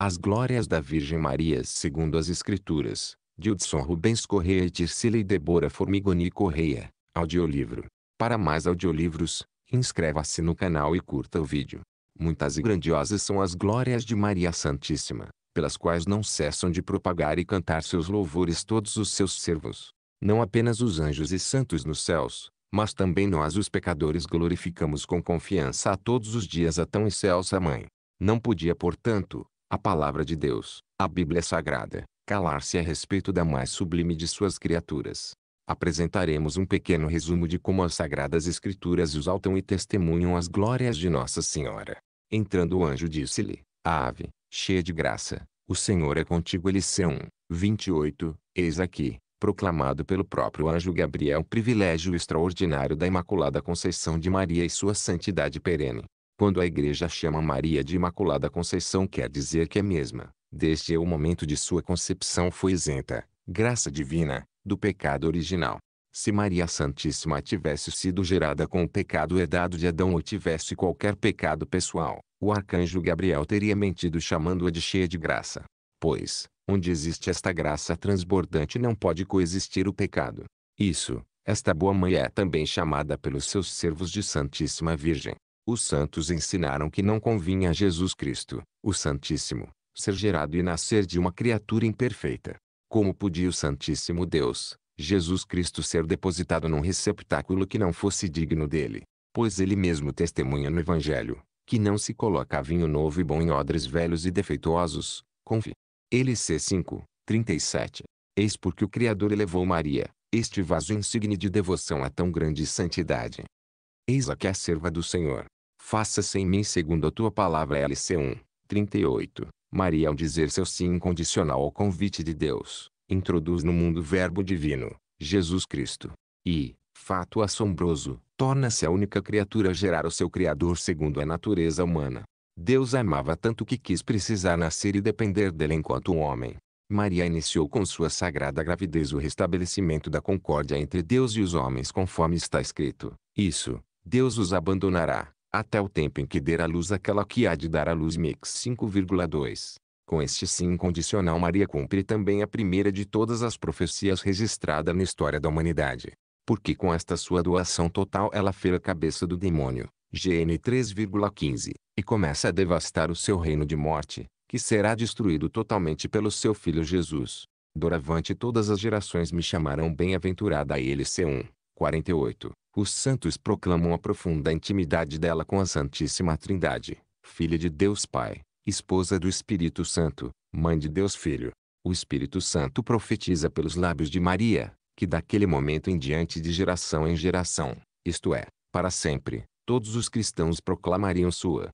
As glórias da Virgem Maria segundo as Escrituras, de Hudson Rubens Correia e Tircila e Debora Formigoni Correia. Audiolivro. Para mais audiolivros, inscreva-se no canal e curta o vídeo. Muitas e grandiosas são as glórias de Maria Santíssima, pelas quais não cessam de propagar e cantar seus louvores todos os seus servos. Não apenas os anjos e santos nos céus, mas também nós os pecadores glorificamos com confiança a todos os dias a tão excelsa Mãe. Não podia, portanto, a palavra de Deus, a Bíblia Sagrada, calar-se a respeito da mais sublime de suas criaturas. Apresentaremos um pequeno resumo de como as Sagradas Escrituras exaltam e testemunham as glórias de Nossa Senhora. Entrando o anjo disse-lhe, ave, cheia de graça, o Senhor é contigo Eliseu 28, eis aqui, proclamado pelo próprio anjo Gabriel o privilégio extraordinário da Imaculada Conceição de Maria e sua santidade perene. Quando a igreja chama Maria de Imaculada Conceição quer dizer que é mesma, desde o momento de sua concepção foi isenta, graça divina, do pecado original. Se Maria Santíssima tivesse sido gerada com o pecado herdado de Adão ou tivesse qualquer pecado pessoal, o arcanjo Gabriel teria mentido chamando-a de cheia de graça. Pois, onde existe esta graça transbordante não pode coexistir o pecado. Isso, esta boa mãe é também chamada pelos seus servos de Santíssima Virgem. Os santos ensinaram que não convinha a Jesus Cristo, o Santíssimo, ser gerado e nascer de uma criatura imperfeita. Como podia o Santíssimo Deus, Jesus Cristo ser depositado num receptáculo que não fosse digno dele? Pois ele mesmo testemunha no Evangelho, que não se coloca vinho novo e bom em odres velhos e defeituosos, confi. LC 5, 37. Eis porque o Criador elevou Maria, este vaso insigne de devoção a tão grande santidade. Eis aqui é a serva do Senhor, Faça-se em mim segundo a tua palavra LC 1, 38. Maria ao dizer seu sim incondicional ao convite de Deus, introduz no mundo o verbo divino, Jesus Cristo. E, fato assombroso, torna-se a única criatura a gerar o seu Criador segundo a natureza humana. Deus a amava tanto que quis precisar nascer e depender dele enquanto homem. Maria iniciou com sua sagrada gravidez o restabelecimento da concórdia entre Deus e os homens conforme está escrito. Isso, Deus os abandonará, até o tempo em que der à luz aquela que há de dar à luz Mix 5,2. Com este sim incondicional Maria cumpre também a primeira de todas as profecias registrada na história da humanidade. Porque com esta sua doação total ela fez a cabeça do demônio, GN 3,15, e começa a devastar o seu reino de morte, que será destruído totalmente pelo seu filho Jesus. Doravante todas as gerações me chamarão bem-aventurada a ele C1, 48. Os santos proclamam a profunda intimidade dela com a Santíssima Trindade, Filha de Deus Pai, Esposa do Espírito Santo, Mãe de Deus Filho. O Espírito Santo profetiza pelos lábios de Maria, que daquele momento em diante de geração em geração, isto é, para sempre, todos os cristãos proclamariam sua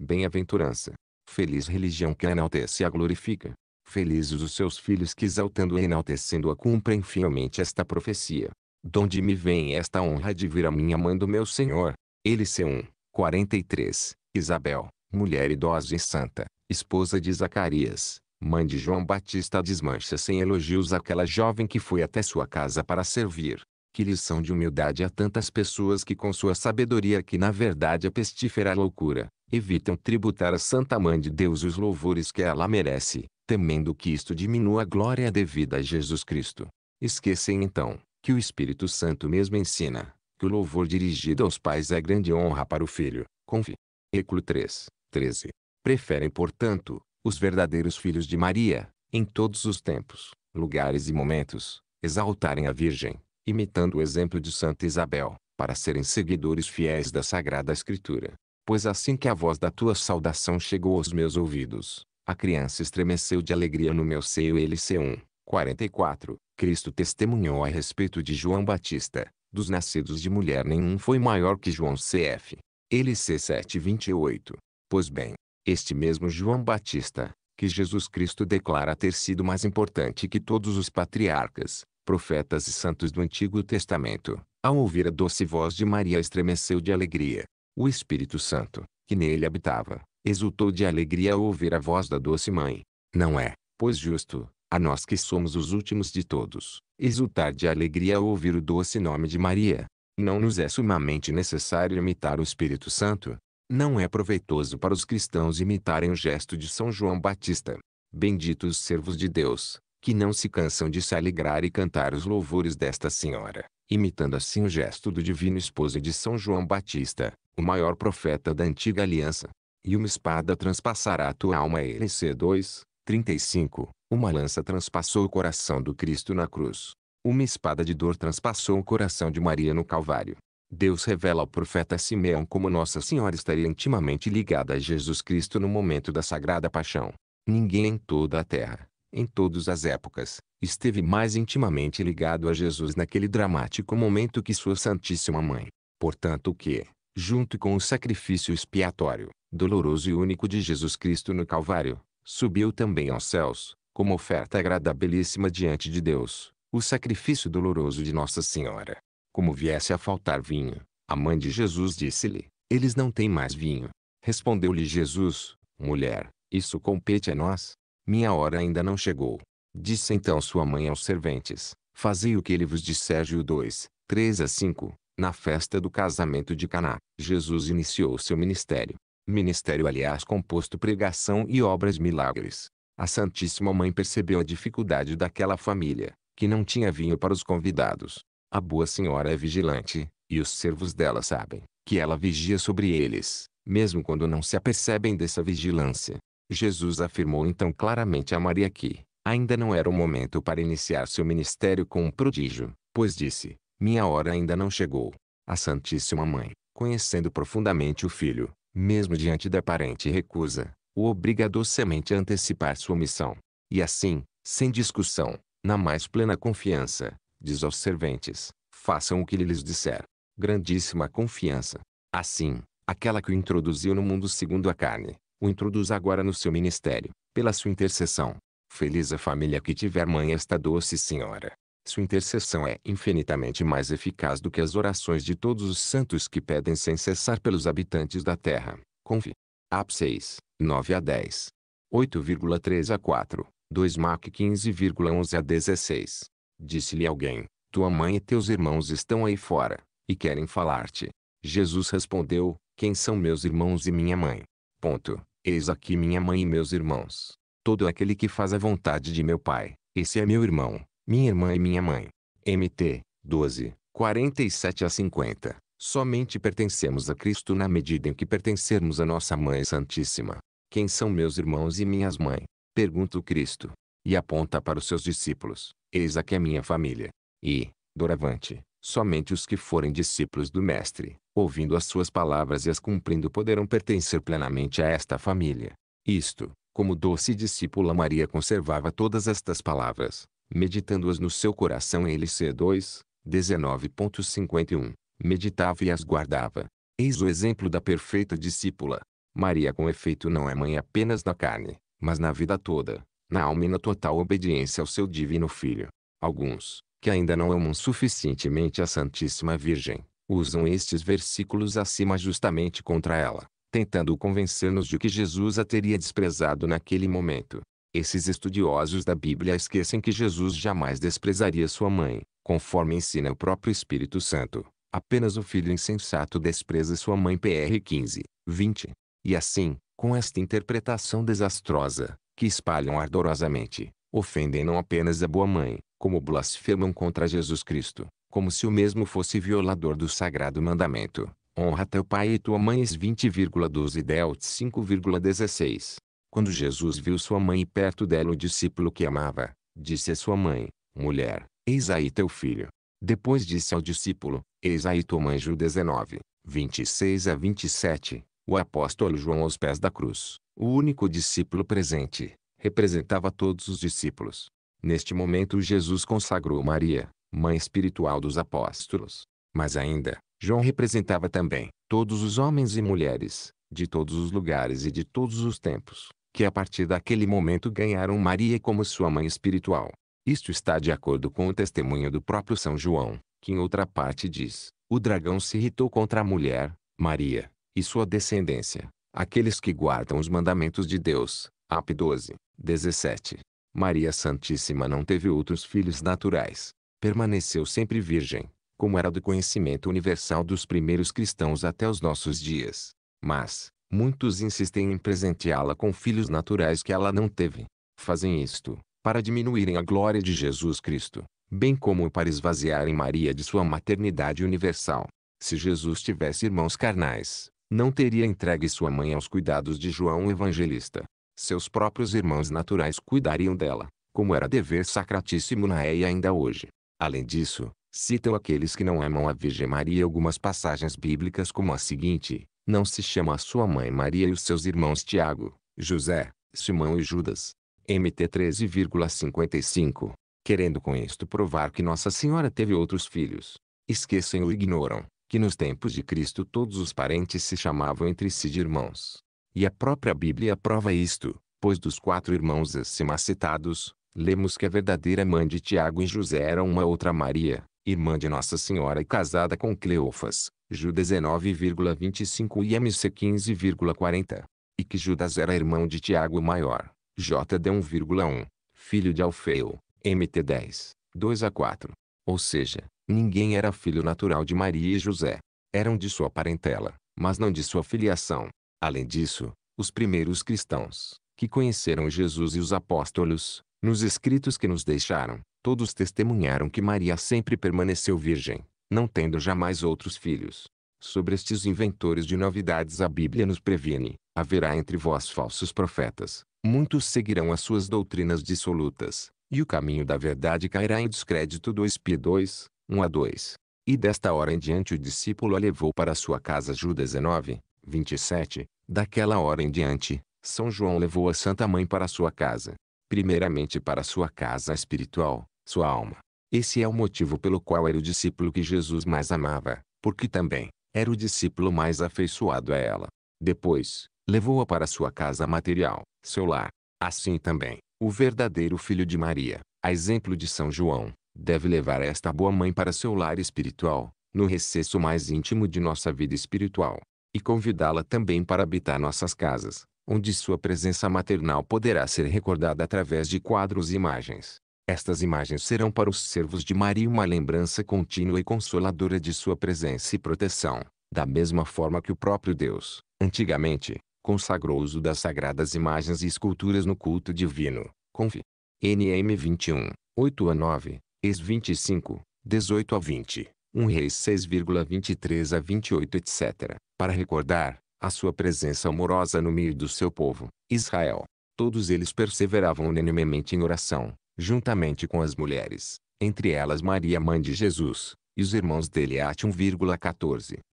bem-aventurança. Feliz religião que a enaltece e a glorifica. Felizes os seus filhos que exaltando e enaltecendo-a cumprem fielmente esta profecia. Donde me vem esta honra de vir a minha mãe do meu senhor? Ele se um, 43, Isabel, mulher idosa e santa, esposa de Zacarias, mãe de João Batista desmancha sem elogios aquela jovem que foi até sua casa para servir. Que lição de humildade a tantas pessoas que com sua sabedoria que na verdade é pestífera loucura, evitam tributar a Santa Mãe de Deus os louvores que ela merece, temendo que isto diminua a glória devida a Jesus Cristo. Esquecem então, que o Espírito Santo mesmo ensina, que o louvor dirigido aos pais é grande honra para o filho. Confie. Eclo 3, 13. Preferem, portanto, os verdadeiros filhos de Maria, em todos os tempos, lugares e momentos, exaltarem a Virgem, imitando o exemplo de Santa Isabel, para serem seguidores fiéis da Sagrada Escritura. Pois assim que a voz da tua saudação chegou aos meus ouvidos, a criança estremeceu de alegria no meu seio. Ele se 1, 44. Cristo testemunhou a respeito de João Batista, dos nascidos de mulher nenhum foi maior que João CF. LC 728. Pois bem, este mesmo João Batista, que Jesus Cristo declara ter sido mais importante que todos os patriarcas, profetas e santos do Antigo Testamento, ao ouvir a doce voz de Maria estremeceu de alegria. O Espírito Santo, que nele habitava, exultou de alegria ao ouvir a voz da doce mãe. Não é, pois justo, a nós que somos os últimos de todos, exultar de alegria ao ouvir o doce nome de Maria. Não nos é sumamente necessário imitar o Espírito Santo. Não é proveitoso para os cristãos imitarem o gesto de São João Batista. Benditos os servos de Deus, que não se cansam de se alegrar e cantar os louvores desta Senhora, imitando assim o gesto do divino esposo de São João Batista, o maior profeta da antiga aliança. E uma espada transpassará a tua alma. LC2, 35. Uma lança transpassou o coração do Cristo na cruz. Uma espada de dor transpassou o coração de Maria no Calvário. Deus revela ao profeta Simeão como Nossa Senhora estaria intimamente ligada a Jesus Cristo no momento da Sagrada Paixão. Ninguém em toda a terra, em todas as épocas, esteve mais intimamente ligado a Jesus naquele dramático momento que sua Santíssima Mãe. Portanto, o que, junto com o sacrifício expiatório, doloroso e único de Jesus Cristo no Calvário, subiu também aos céus, como oferta agradabilíssima diante de Deus, o sacrifício doloroso de Nossa Senhora. Como viesse a faltar vinho, a mãe de Jesus disse-lhe: Eles não têm mais vinho. Respondeu-lhe Jesus: Mulher, isso compete a nós. Minha hora ainda não chegou. Disse então sua mãe aos serventes: Fazei o que ele vos disse Sérgio 2, 3 a 5. Na festa do casamento de Caná, Jesus iniciou seu ministério. Ministério aliás composto pregação e obras milagres. A Santíssima Mãe percebeu a dificuldade daquela família, que não tinha vinho para os convidados. A Boa Senhora é vigilante, e os servos dela sabem que ela vigia sobre eles, mesmo quando não se apercebem dessa vigilância. Jesus afirmou então claramente a Maria que ainda não era o momento para iniciar seu ministério com um prodígio, pois disse: Minha hora ainda não chegou. A Santíssima Mãe, conhecendo profundamente o filho, mesmo diante da aparente recusa, o obriga docemente a antecipar sua missão. E assim, sem discussão, na mais plena confiança, diz aos serventes: façam o que ele lhes disser. Grandíssima confiança. Assim, aquela que o introduziu no mundo segundo a carne, o introduz agora no seu ministério, pela sua intercessão. Feliz a família que tiver mãe esta doce senhora, sua intercessão é infinitamente mais eficaz do que as orações de todos os santos que pedem sem cessar pelos habitantes da terra. Confi. Ap 6, 9 a 10. 8,3 a 4, 2 Mac 15,11 a 16. Disse-lhe alguém, tua mãe e teus irmãos estão aí fora, e querem falar-te. Jesus respondeu, quem são meus irmãos e minha mãe? Ponto. Eis aqui minha mãe e meus irmãos. Todo aquele que faz a vontade de meu Pai, esse é meu irmão, minha irmã e minha mãe. MT 12, 47 a 50. Somente pertencemos a Cristo na medida em que pertencermos a nossa Mãe Santíssima. Quem são meus irmãos e minhas mães? Pergunta o Cristo. E aponta para os seus discípulos. Eis aqui a minha família. E, doravante, somente os que forem discípulos do Mestre, ouvindo as suas palavras e as cumprindo poderão pertencer plenamente a esta família. Isto, como doce discípula Maria conservava todas estas palavras, meditando-as no seu coração em LC2, 19.51, meditava e as guardava. Eis o exemplo da perfeita discípula. Maria com efeito não é mãe apenas na carne, mas na vida toda, na alma e na total obediência ao seu divino Filho. Alguns, que ainda não amam suficientemente a Santíssima Virgem, usam estes versículos acima justamente contra ela, tentando convencer-nos de que Jesus a teria desprezado naquele momento. Esses estudiosos da Bíblia esquecem que Jesus jamais desprezaria sua mãe, conforme ensina o próprio Espírito Santo. Apenas o filho insensato despreza sua mãe. PR 15, 20. E assim, com esta interpretação desastrosa, que espalham ardorosamente, ofendem não apenas a boa mãe, como blasfemam contra Jesus Cristo, como se o mesmo fosse violador do sagrado mandamento. Honra teu pai e tua mãe. 20,12 Delt 5,16 quando Jesus viu sua mãe e perto dela o discípulo que amava, disse a sua mãe, Mulher, eis aí teu filho. Depois disse ao discípulo, Eis aí tua mãe Ju 19, 26 a 27, o apóstolo João aos pés da cruz, o único discípulo presente, representava todos os discípulos. Neste momento Jesus consagrou Maria, mãe espiritual dos apóstolos. Mas ainda, João representava também todos os homens e mulheres, de todos os lugares e de todos os tempos que a partir daquele momento ganharam Maria como sua mãe espiritual. Isto está de acordo com o testemunho do próprio São João, que em outra parte diz: O dragão se irritou contra a mulher, Maria, e sua descendência, aqueles que guardam os mandamentos de Deus. Ap 12, 17. Maria Santíssima não teve outros filhos naturais. Permaneceu sempre virgem, como era do conhecimento universal dos primeiros cristãos até os nossos dias. Mas, Muitos insistem em presenteá-la com filhos naturais que ela não teve. Fazem isto, para diminuírem a glória de Jesus Cristo, bem como para esvaziarem Maria de sua maternidade universal. Se Jesus tivesse irmãos carnais, não teria entregue sua mãe aos cuidados de João Evangelista. Seus próprios irmãos naturais cuidariam dela, como era dever sacratíssimo na é e ainda hoje. Além disso, citam aqueles que não amam a Virgem Maria algumas passagens bíblicas como a seguinte, não se chama sua mãe Maria e os seus irmãos Tiago, José, Simão e Judas. MT 13,55. Querendo com isto provar que Nossa Senhora teve outros filhos. Esquecem ou ignoram que nos tempos de Cristo todos os parentes se chamavam entre si de irmãos. E a própria Bíblia prova isto, pois dos quatro irmãos acima citados, lemos que a verdadeira mãe de Tiago e José era uma outra Maria, irmã de Nossa Senhora e casada com Cleofas, Ju 19,25 e MC 15,40. E que Judas era irmão de Tiago Maior, JD 1,1, filho de Alfeu, MT 10, 2 a 4. Ou seja, ninguém era filho natural de Maria e José. Eram de sua parentela, mas não de sua filiação. Além disso, os primeiros cristãos, que conheceram Jesus e os apóstolos, nos escritos que nos deixaram, todos testemunharam que Maria sempre permaneceu virgem não tendo jamais outros filhos. Sobre estes inventores de novidades a Bíblia nos previne: haverá entre vós falsos profetas, muitos seguirão as suas doutrinas dissolutas, e o caminho da verdade cairá em descrédito 2p2, 1 a 2. E desta hora em diante o discípulo a levou para sua casa Judas 19, 27, daquela hora em diante, São João levou a Santa Mãe para sua casa. Primeiramente para sua casa espiritual, sua alma, esse é o motivo pelo qual era o discípulo que Jesus mais amava, porque também era o discípulo mais afeiçoado a ela. Depois, levou-a para sua casa material, seu lar. Assim também, o verdadeiro filho de Maria, a exemplo de São João, deve levar esta boa mãe para seu lar espiritual, no recesso mais íntimo de nossa vida espiritual, e convidá-la também para habitar nossas casas, onde sua presença maternal poderá ser recordada através de quadros e imagens. Estas imagens serão para os servos de Maria uma lembrança contínua e consoladora de sua presença e proteção, da mesma forma que o próprio Deus, antigamente, consagrou o uso das sagradas imagens e esculturas no culto divino. Conf. NM 21, 8 a 9, ex 25, 18 a 20, 1 Reis 6,23 a 28 etc. Para recordar, a sua presença amorosa no meio do seu povo, Israel. Todos eles perseveravam unanimemente em oração, juntamente com as mulheres, entre elas Maria mãe de Jesus, e os irmãos dele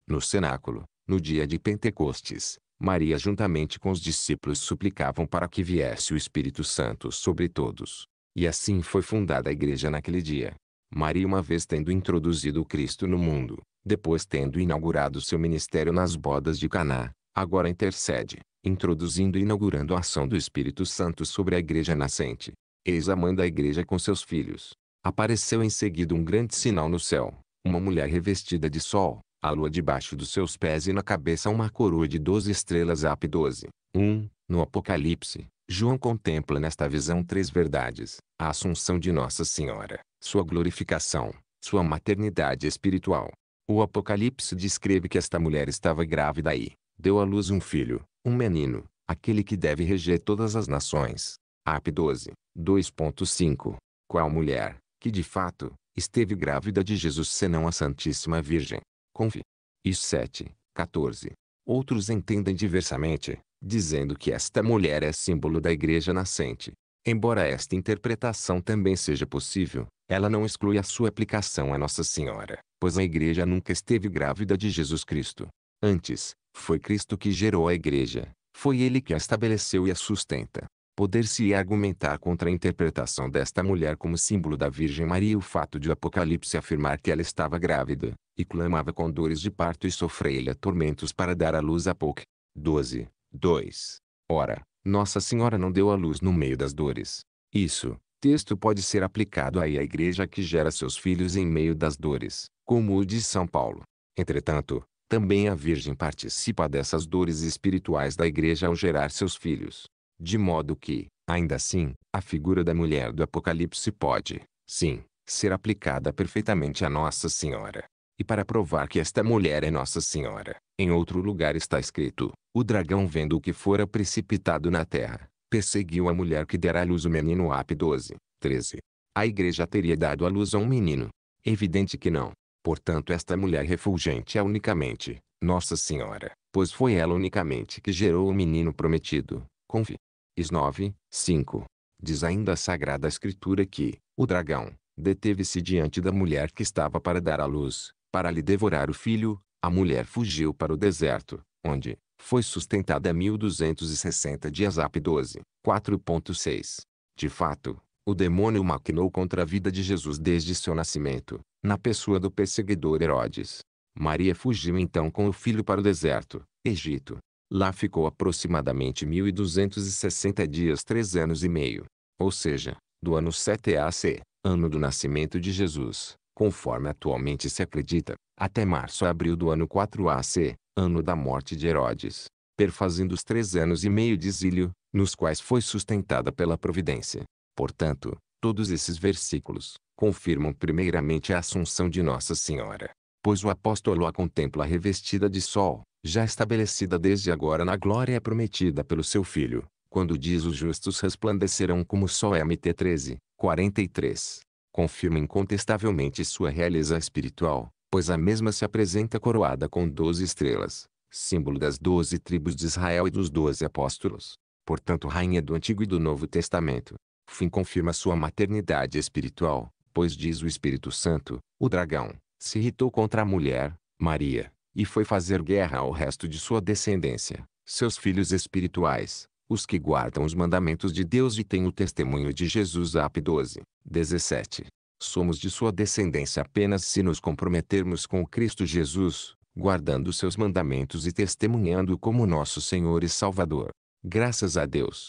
No cenáculo, no dia de Pentecostes, Maria juntamente com os discípulos suplicavam para que viesse o Espírito Santo sobre todos. E assim foi fundada a igreja naquele dia. Maria uma vez tendo introduzido o Cristo no mundo, depois tendo inaugurado seu ministério nas bodas de Caná, agora intercede, introduzindo e inaugurando a ação do Espírito Santo sobre a igreja nascente eis a mãe da igreja com seus filhos. Apareceu em seguida um grande sinal no céu, uma mulher revestida de sol, a lua debaixo dos seus pés e na cabeça uma coroa de doze estrelas AP 12. 1. No Apocalipse, João contempla nesta visão três verdades, a assunção de Nossa Senhora, sua glorificação, sua maternidade espiritual. O Apocalipse descreve que esta mulher estava grávida e deu à luz um filho, um menino, aquele que deve reger todas as nações. Ap 12, 2.5. Qual mulher, que de fato, esteve grávida de Jesus senão a Santíssima Virgem? Confi. E 7, 14. Outros entendem diversamente, dizendo que esta mulher é símbolo da igreja nascente. Embora esta interpretação também seja possível, ela não exclui a sua aplicação a Nossa Senhora, pois a igreja nunca esteve grávida de Jesus Cristo. Antes, foi Cristo que gerou a igreja, foi ele que a estabeleceu e a sustenta. Poder-se argumentar contra a interpretação desta mulher como símbolo da Virgem Maria o fato de o Apocalipse afirmar que ela estava grávida, e clamava com dores de parto e sofreia lhe tormentos para dar à luz a pouco. 12. 2. Ora, Nossa Senhora não deu à luz no meio das dores. Isso, texto pode ser aplicado aí à igreja que gera seus filhos em meio das dores, como o de São Paulo. Entretanto, também a Virgem participa dessas dores espirituais da igreja ao gerar seus filhos. De modo que, ainda assim, a figura da mulher do Apocalipse pode, sim, ser aplicada perfeitamente a Nossa Senhora. E para provar que esta mulher é Nossa Senhora, em outro lugar está escrito: O dragão, vendo o que fora precipitado na terra, perseguiu a mulher que dera à luz o menino Ap 12, 13. A igreja teria dado à luz a um menino? Evidente que não. Portanto, esta mulher refulgente é unicamente Nossa Senhora, pois foi ela unicamente que gerou o menino prometido. Confi. 9, 5. Diz ainda a Sagrada Escritura que, o dragão, deteve-se diante da mulher que estava para dar à luz, para lhe devorar o filho, a mulher fugiu para o deserto, onde, foi sustentada 1260 dias ap 12, 4.6. De fato, o demônio maquinou contra a vida de Jesus desde seu nascimento, na pessoa do perseguidor Herodes. Maria fugiu então com o filho para o deserto, Egito, Lá ficou aproximadamente 1260 dias, três anos e meio, ou seja, do ano 7 AC, ano do nascimento de Jesus, conforme atualmente se acredita, até março a abril do ano 4 AC, ano da morte de Herodes, perfazendo os três anos e meio de exílio, nos quais foi sustentada pela providência. Portanto, todos esses versículos confirmam primeiramente a assunção de Nossa Senhora, pois o apóstolo a contempla revestida de sol, já estabelecida desde agora na glória prometida pelo seu Filho, quando diz os justos resplandecerão como o sol. É MT 13, 43. Confirma incontestavelmente sua realeza espiritual, pois a mesma se apresenta coroada com doze estrelas, símbolo das doze tribos de Israel e dos doze apóstolos, portanto rainha do Antigo e do Novo Testamento. Fim confirma sua maternidade espiritual, pois diz o Espírito Santo, o dragão, se irritou contra a mulher, Maria, e foi fazer guerra ao resto de sua descendência, seus filhos espirituais, os que guardam os mandamentos de Deus e têm o testemunho de Jesus. Ap 12, 17. Somos de sua descendência apenas se nos comprometermos com Cristo Jesus, guardando seus mandamentos e testemunhando como nosso Senhor e Salvador. Graças a Deus,